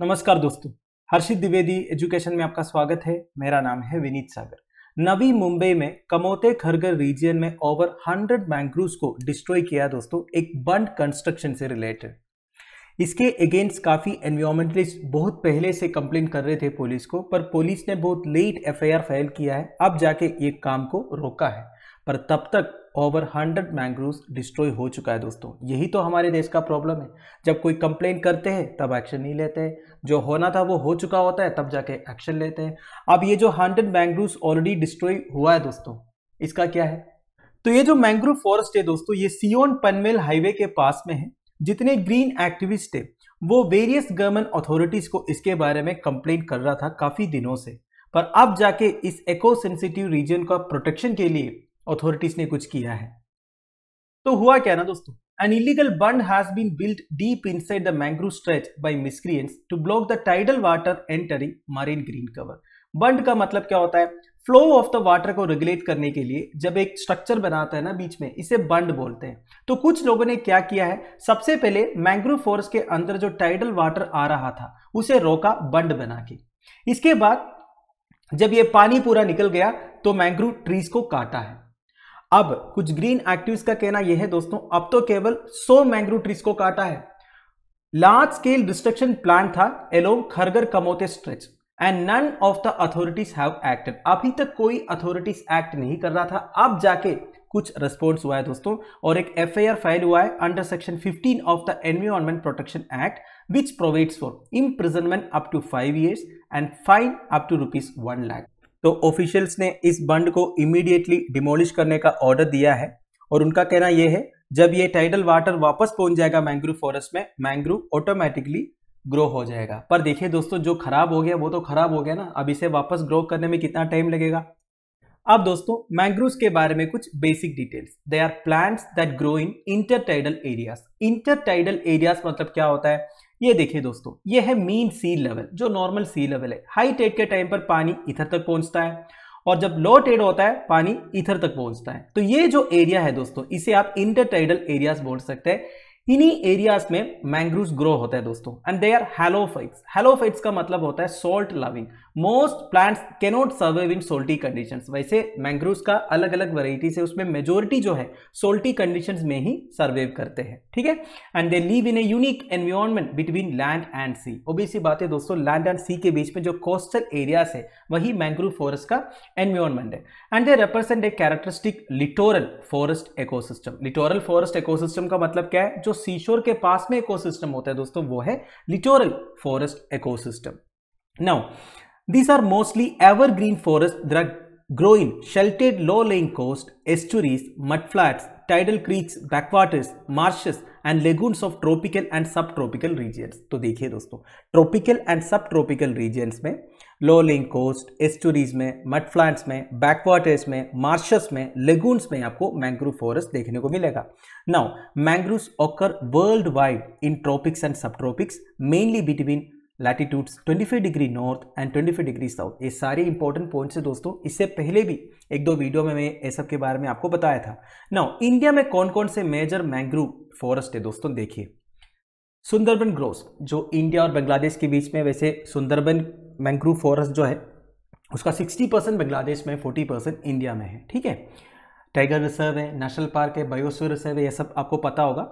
नमस्कार दोस्तों हर्षित द्विवेदी एजुकेशन में आपका स्वागत है मेरा नाम है विनीत सागर नवी मुंबई में कमोते खरगर रीजन में ओवर हंड्रेड मैंग्रूव को डिस्ट्रॉय किया दोस्तों एक बंड कंस्ट्रक्शन से रिलेटेड इसके अगेंस्ट काफ़ी एनवायरमेंटलिस्ट बहुत पहले से कंप्लेन कर रहे थे पुलिस को पर पुलिस ने बहुत लेट एफआईआर फाइल किया है अब जाके ये काम को रोका है पर तब तक ओवर हंड्रेड मैंग्रोव डिस्ट्रॉय हो चुका है दोस्तों यही तो हमारे देश का प्रॉब्लम है जब कोई कंप्लेन करते हैं तब एक्शन नहीं लेते हैं जो होना था वो हो चुका होता है तब जाके एक्शन लेते हैं अब ये जो हंड्रेड मैंग्रोव ऑलरेडी डिस्ट्रॉय हुआ है दोस्तों इसका क्या है तो ये जो मैंग्रोव फॉरेस्ट है दोस्तों ये सियोन पनमेल हाईवे के पास में है जितने ग्रीन एक्टिविस्ट है वो वेरियस गवर्नमेंट अथॉरिटीज को इसके बारे में कंप्लेन कर रहा था काफी दिनों से पर अब जाके इस इको सेंसिटिव रीजन का प्रोटेक्शन के लिए अथॉरिटीज ने कुछ किया है तो हुआ क्या ना दोस्तों an illegal bund has been built deep inside the mangrove stretch by miscreants to block the tidal water entering marine green cover bund का मतलब क्या होता है फ्लो ऑफ द वाटर को रेगुलेट करने के लिए जब एक स्ट्रक्चर बनाता है ना बीच में इसे बंड बोलते हैं तो कुछ लोगों ने क्या किया है सबसे पहले मैंग्रोव फॉरेस्ट के अंदर जो टाइडल वाटर आ रहा था उसे रोका बंड बना के इसके बाद जब ये पानी पूरा निकल गया तो मैंग्रोव ट्रीज को काटा है अब कुछ ग्रीन एक्टिव का कहना यह है दोस्तों अब तो केवल 100 मैंग्रोव ट्रीज को काटा है लार्ज स्केल डिस्ट्रक्शन प्लान था along Kharghar Kamothe stretch and none of the authorities have acted अभी तक कोई अथॉरिटीज एक्ट नहीं कर रहा था अब जाके कुछ रिस्पॉन्स हुआ है दोस्तों और एक एफ फाइल हुआ है under section 15 of the environment protection act which provides for imprisonment up to five years and fine up to rupees one lakh तो ऑफिशियल्स ने इस बंड को इमीडिएटली डिमोलिश करने का ऑर्डर दिया है और उनका कहना यह है जब ये टाइडल वाटर वापस पहुंच जाएगा मैंग्रोव फॉरेस्ट में मैंग्रोव ऑटोमेटिकली ग्रो हो जाएगा पर देखिए दोस्तों जो खराब हो गया वो तो खराब हो गया ना अब इसे वापस ग्रो करने में कितना टाइम लगेगा अब दोस्तों मैंग्रोव के बारे में कुछ basic details they are plants that grow in intertidal areas tidal areas मतलब क्या होता है ये देखिए दोस्तों ये है मीन सी लेवल जो नॉर्मल सी लेवल है हाई टेड के टाइम पर पानी इधर तक पहुंचता है और जब लो टेड होता है पानी इधर तक पहुंचता है तो ये जो एरिया है दोस्तों इसे आप इंटरटाइडल एरियाज बोल सकते हैं इन्हीं एरियाज में मैंग्रूव ग्रो होता है दोस्तों and they are halophytes halophytes का मतलब होता है salt loving most plants cannot survive in salty condition वैसे मैंग्रूव का अलग अलग वेराइटी है उसमें मेजोरिटी जो है सोल्टी कंडीशन में ही सर्वाइव करते हैं ठीक है and they live in a unique environment between land and sea OBC बात है दोस्तों लैंड एंड सी के बीच में जो कोस्टल एरियाज है वही मैंग्रूव फॉरेस्ट का एनवायरमेंट है and they represent a characteristic littoral forest ecosystem littoral forest ecosystem का मतलब क्या है जो सीशोर के पास में इकोसिस्टम होता है दोस्तों वो है littoral forest ecosystem now these are mostly evergreen forest drug growing sheltered low lying coast lying mud flats tidal creeks backwaters marshes and lagoons of tropical and sub tropical regions तो देखिए दोस्तों tropical and sub tropical regions में lying coast एस्टोरीज में mud plants में backwaters में मार्शस में lagoons में आपको मैंग्रोव फॉरेस्ट देखने को मिलेगा now mangroves occur world wide in tropics and sub tropics mainly between latitudes 25 degree north and 25 degree south ये सारे इंपॉर्टेंट पॉइंट्स हैं दोस्तों इससे पहले भी एक दो वीडियो में मैं ये सब के बारे में आपको बताया था नाउ इंडिया में कौन कौन से मेजर मैंग्रोव फॉरेस्ट है दोस्तों देखिए सुंदरबन ग्रोस जो इंडिया और बांग्लादेश के बीच में वैसे सुंदरबन मैंग्रोव फॉरेस्ट जो है उसका सिक्सटी परसेंट बांग्लादेश में फोर्टी परसेंट इंडिया में है ठीक है टाइगर रिजर्व है नेशनल पार्क है बायोस्फीयर रिजर्व है यह सब आपको पता होगा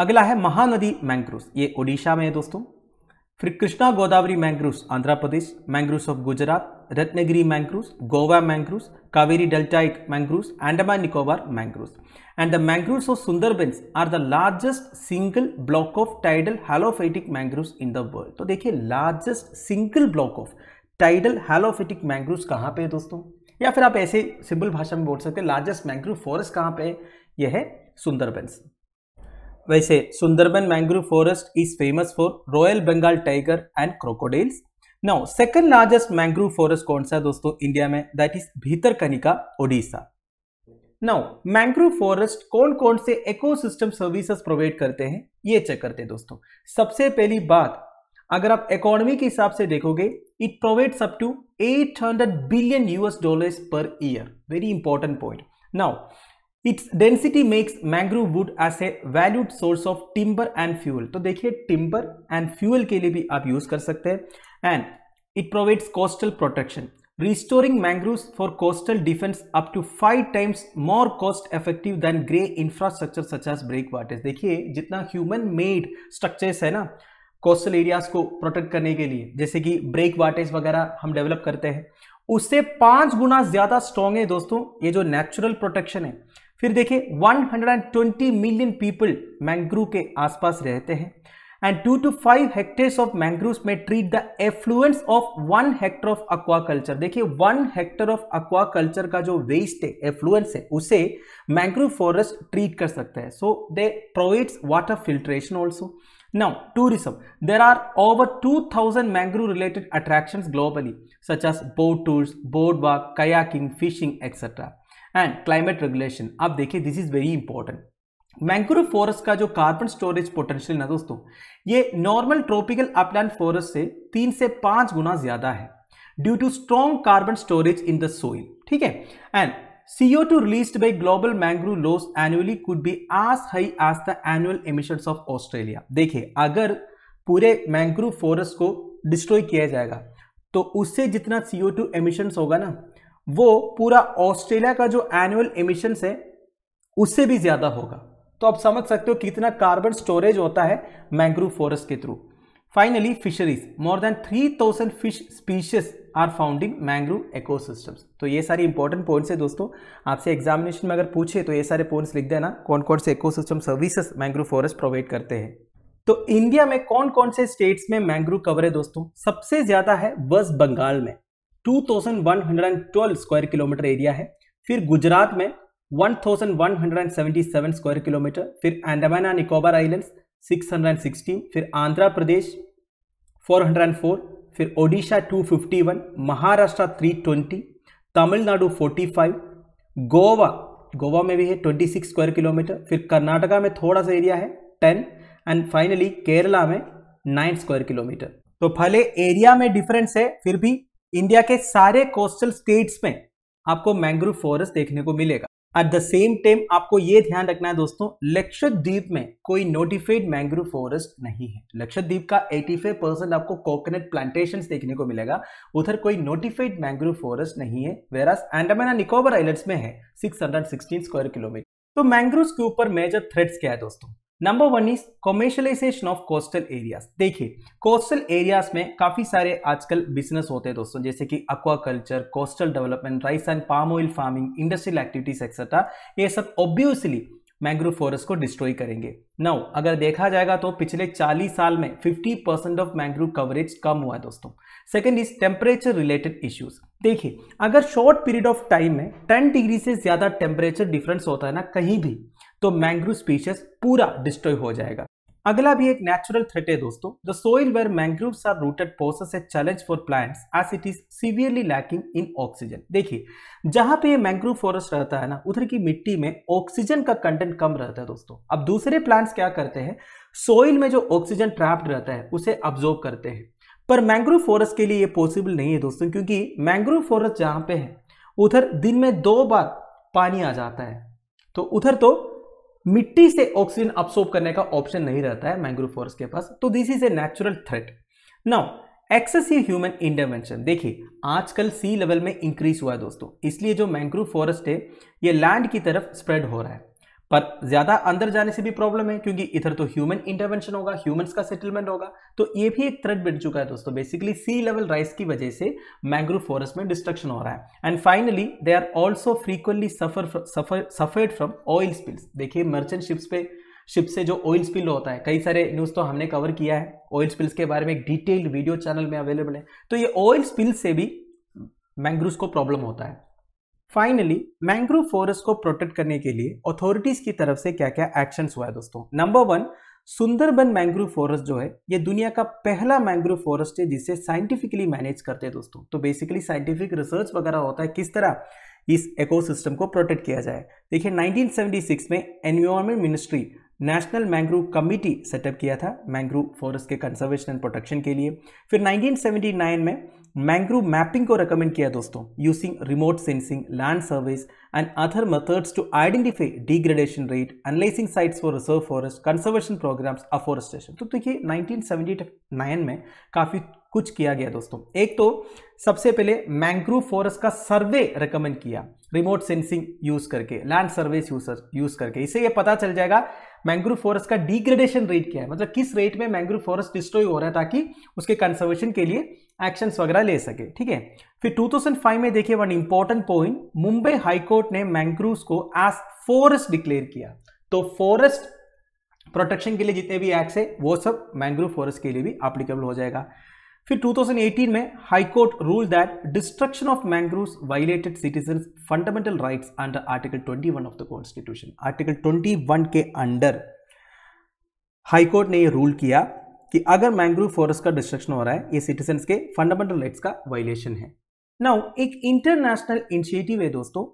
अगला है महानदी मैंग्रोव ये ओडिशा में है दोस्तों फिर Krishna Godavari mangrove Andhra Pradesh mangrove of Gujarat Ratnagiri mangrove Goa mangrove Kaveri deltaic mangrove Andaman Nicobar mangrove and the mangrove of Sundarbans are the largest single block of tidal halophytic mangrove in the world तो देखिए largest single block of tidal halophytic mangrove कहाँ पे है दोस्तों या फिर आप ऐसे सिंपल भाषा में बोल सकते हैं लार्जेस्ट मैंग्रोव फॉरेस्ट कहाँ पे है यह है सुंदरबंस वैसे Sundarban mangrove forest is famous for royal Bengal tiger and crocodiles now second largest mangrove forest कौन सा है दोस्तों इंडिया में that is Kanika Odisha now mangrove forest कौन कौन से इकोसिस्टम सर्विसेज प्रोवाइड करते हैं ये चेक करते हैं दोस्तों सबसे पहली बात अगर आप इकोनॉमी के हिसाब से देखोगे it provides up to 800 billion US dollars per year very important point now its density makes mangrove wood as a valued source of timber and fuel तो देखिए टिम्बर एंड फ्यूल के लिए भी आप यूज कर सकते हैं and it provides coastal protection restoring mangroves for coastal defence up to five times more cost effective than grey infrastructure such as breakwaters देखिए जितना ह्यूमन मेड स्ट्रक्चर्स है ना कोस्टल एरियाज को प्रोटेक्ट करने के लिए जैसे कि ब्रेक वाटर्स वगैरह हम डेवलप करते हैं उससे पांच गुना ज्यादा स्ट्रांग है दोस्तों ये जो नेचुरल प्रोटेक्शन है फिर देखिए 120 मिलियन पीपल मैंग्रोव के आसपास रहते हैं and two two five hectare of mangrove में treat the effluents of one hectare of aquaculture देखिए one hectare of aquaculture का जो वेस्ट है एफ्लुएंस है उसे मैंग्रोव फॉरेस्ट ट्रीट कर सकता है so they provides water filtration also Now, tourism. There are over 2000 mangrove related attractions globally, such as boat tours, boardwalk, kayaking, fishing, etc. And climate regulation आप देखिए this is very important mangrove forest का जो carbon storage potential ना दोस्तों ये normal tropical upland forest से तीन से पांच गुना ज़्यादा है due to strong carbon storage in the soil ठीक है and CO2 released by global mangrove loss annually could be as high as the annual emissions of Australia. देखिए अगर पूरे मैंग्रोव फॉरेस्ट को डिस्ट्रॉय किया जाएगा तो उससे जितना CO2 एमिशंस होगा ना वो पूरा ऑस्ट्रेलिया का जो एनुअल इमिशंस है उससे भी ज़्यादा होगा तो आप समझ सकते हो कितना कार्बन स्टोरेज होता है मैंग्रोव फॉरेस्ट के through finally fisheries more than 3000 fish species are founding mangrove ecosystems तो ये सारी इंपॉर्टेंट पॉइंट्स है दोस्तों आपसे एग्जामिनेशन में अगर पूछे तो ये सारे पॉइंट्स लिख देना कौन कौन से ecosystem services mangrove forest provide करते हैं तो इंडिया में कौन कौन से स्टेट्स में मैंग्रोव कवर है दोस्तों सबसे ज्यादा है वेस्ट बंगाल में 2112 स्क्वायर किलोमीटर एरिया है फिर गुजरात में 1177 स्क्वायर किलोमीटर फिर अंडमान एंड निकोबार आइलैंड्स 616 फिर आंध्र प्रदेश 404 फिर ओडिशा 251 महाराष्ट्र 320 तमिलनाडु 45 गोवा गोवा में भी है 26 स्क्वायर किलोमीटर फिर कर्नाटका में थोड़ा सा एरिया है 10 एंड फाइनली केरला में 9 स्क्वायर किलोमीटर तो भले एरिया में डिफरेंस है फिर भी इंडिया के सारे कोस्टल स्टेट्स में आपको मैंग्रोव फॉरेस्ट देखने को मिलेगा एट द सेम टाइम आपको ये ध्यान रखना है दोस्तों लक्षद्वीप में कोई नोटिफाइड मैंग्रोव फॉरेस्ट नहीं है लक्षद्वीप का 85 परसेंट आपको कोकोनट प्लांटेशन देखने को मिलेगा उधर कोई नोटिफाइड मैंग्रोव फॉरेस्ट नहीं है whereas Andaman and Nicobar islands में है 616 स्क्वायर किलोमीटर तो मैंग्रोव के ऊपर मेजर थ्रेड्स क्या है दोस्तों number one is commercialisation of coastal areas देखिए कोस्टल एरियाज में काफ़ी सारे आजकल बिजनेस होते हैं दोस्तों जैसे कि aquaculture coastal development rice and palm oil farming industrial activities etcetera ये सब ऑब्वियसली मैंग्रोव फॉरेस्ट को डिस्ट्रॉय करेंगे नौ अगर देखा जाएगा तो पिछले 40 साल में 50 परसेंट ऑफ मैंग्रोव कवरेज कम हुआ है दोस्तों second is temperature related issues देखिए अगर शॉर्ट पीरियड ऑफ टाइम में 10 डिग्री से ज़्यादा टेम्परेचर डिफरेंस होता है ना कहीं भी तो मैंग्रोव स्पीशीज पूरा डिस्ट्रॉय हो जाएगा अगला भी एक नेचुरल थ्रेट है दोस्तों the soil where mangroves are rooted poses a challenge for plants as it is severely lacking in oxygen देखिए जहां पे ये मैंग्रोव फॉरेस्ट रहता है ना उधर की मिट्टी में ऑक्सीजन का कंटेंट कम रहता है दोस्तों अब दूसरे प्लांट्स क्या करते हैं सोइल में जो ऑक्सीजन ट्रैप्ड रहता है उसे ऑब्जॉर्व करते हैं पर मैंग्रोव फॉरेस्ट के लिए ये पॉसिबल नहीं है दोस्तों क्योंकि मैंग्रोव फॉरेस्ट जहां पे है उधर दिन में दो बार पानी आ जाता है तो उधर तो मिट्टी से ऑक्सीजन अपसोप करने का ऑप्शन नहीं रहता है मैंग्रोव फॉरेस्ट के पास तो this is a natural threat now excessive human intervention देखिए आजकल सी लेवल में इंक्रीज हुआ है दोस्तों इसलिए जो मैंग्रोव फॉरेस्ट है ये लैंड की तरफ स्प्रेड हो रहा है पर ज्यादा अंदर जाने से भी प्रॉब्लम है क्योंकि इधर तो ह्यूमन इंटरवेंशन होगा ह्यूमंस का सेटलमेंट होगा तो ये भी एक थ्रेट बिट चुका है दोस्तों बेसिकली सी लेवल राइस की वजह से मैंग्रोव फॉरेस्ट में डिस्ट्रक्शन हो रहा है and finally they are also frequently suffer suffered from oil spills देखिए मर्चेंट शिप्स पे शिप से जो ऑयल स्पिल होता है कई सारे न्यूज़ तो हमने कवर किया है ऑयल स्पिल्स के बारे में एक डिटेल्ड वीडियो चैनल में अवेलेबल है तो ये ऑयल स्पिल्स से भी मैंग्रोव को प्रॉब्लम होता है फाइनली मैंग्रोव फॉरेस्ट को प्रोटेक्ट करने के लिए अथॉरिटीज की तरफ से क्या क्या एक्शन हुआ है दोस्तों number one Sundarban mangrove forest जो है ये दुनिया का पहला मैंग्रोव फॉरेस्ट है जिसे साइंटिफिकली मैनेज करते हैं दोस्तों तो बेसिकली साइंटिफिक रिसर्च वगैरह होता है किस तरह इस इकोसिस्टम को प्रोटेक्ट किया जाए देखिए 1976 में environment ministry national mangrove committee set up किया था मैंग्रोव फॉरेस्ट के कंजर्वेशन एंड प्रोटेक्शन के लिए फिर 1979 में मैंग्रोव मैपिंग को रेकमेंड किया दोस्तों using remote sensing land service and other methods to identify degradation rate analysing sites for reserve forest conservation programmes afforestation तो देखिए तो 1979 में काफ़ी कुछ किया गया दोस्तों एक तो सबसे पहले मैंग्रोव फॉरेस्ट का सर्वे रिकमेंड किया रिमोट सेंसिंग यूज करके लैंड सर्वेस यूज करके इससे यह पता चल जाएगा मैंग्रोव फॉरेस्ट का डिग्रेडेशन रेट क्या है मतलब किस रेट में मैंग्रोव फॉरेस्ट डिस्ट्रॉय हो रहा है ताकि उसके कंजर्वेशन के लिए एक्शंस वगैरह ले सके ठीक है फिर 2005 में देखिए one important point Mumbai high court ने मैंग्रोव को एज फॉरेस्ट डिक्लेयर किया तो फॉरेस्ट प्रोटेक्शन के लिए जितने भी एक्ट है वो सब मैंग्रोव फॉरेस्ट के लिए भी अप्लीकेबल हो जाएगा फिर 2018 में high court rule that destruction of mangroves violated citizen fundamental rights under article 21 of the constitution article 21 के अंडर हाई कोर्ट ने ये रूल किया कि अगर मैंग्रोव फॉरेस्ट का डिस्ट्रक्शन हो रहा है ये सिटीजन के फंडामेंटल राइट्स का वायलेशन है नाउ एक इंटरनेशनल इनिशिएटिव है दोस्तों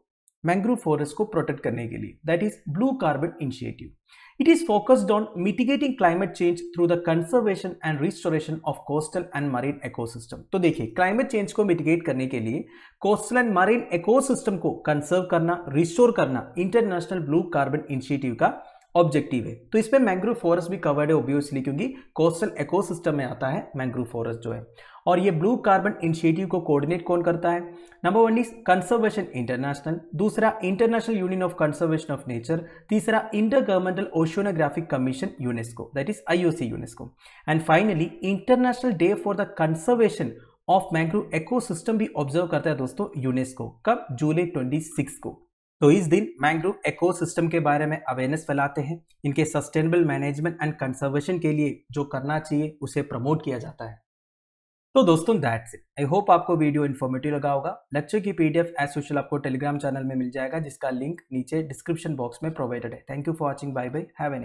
मैंग्रोव फॉरेस्ट को प्रोटेक्ट करने के लिए that is blue carbon initiative it is focused on mitigating climate change through the conservation and restoration of coastal and marine ecosystem तो देखिए क्लाइमेट चेंज को मिटिगेट करने के लिए कोस्टल एंड मरीन इकोसिस्टम को कंजर्व करना रिस्टोर करना international blue carbon initiative का ऑब्जेक्टिव है तो इसमें मैंग्रोव फॉरेस्ट भी कवर्ड है ओबियसली क्योंकि कोस्टल इकोसिस्टम में आता है मैंग्रोव फॉरेस्ट जो है और ये ब्लू कार्बन इनिशिएटिव को कोऑर्डिनेट कौन करता है number one is conservation international दूसरा international union of conservation of nature तीसरा intergovernmental oceanographic commission UNESCO that is IOC UNESCO and finally international day for the conservation of mangrove ecosystem भी observe करता है दोस्तों UNESCO कब जुलाई twenty को तो इस दिन मैंग्रोव इकोसिस्टम के बारे में अवेयरनेस फैलाते हैं इनके सस्टेनेबल मैनेजमेंट एंड कंजर्वेशन के लिए जो करना चाहिए उसे प्रमोट किया जाता है तो दोस्तों दैट्स इट आई होप आपको वीडियो इन्फॉर्मेटिव लगा होगा लेक्चर की पीडीएफ एज सोशल आपको टेलीग्राम चैनल में मिल जाएगा जिसका लिंक नीचे डिस्क्रिप्शन बॉक्स में प्रोवाइडेड है thank you for watching bye bye have N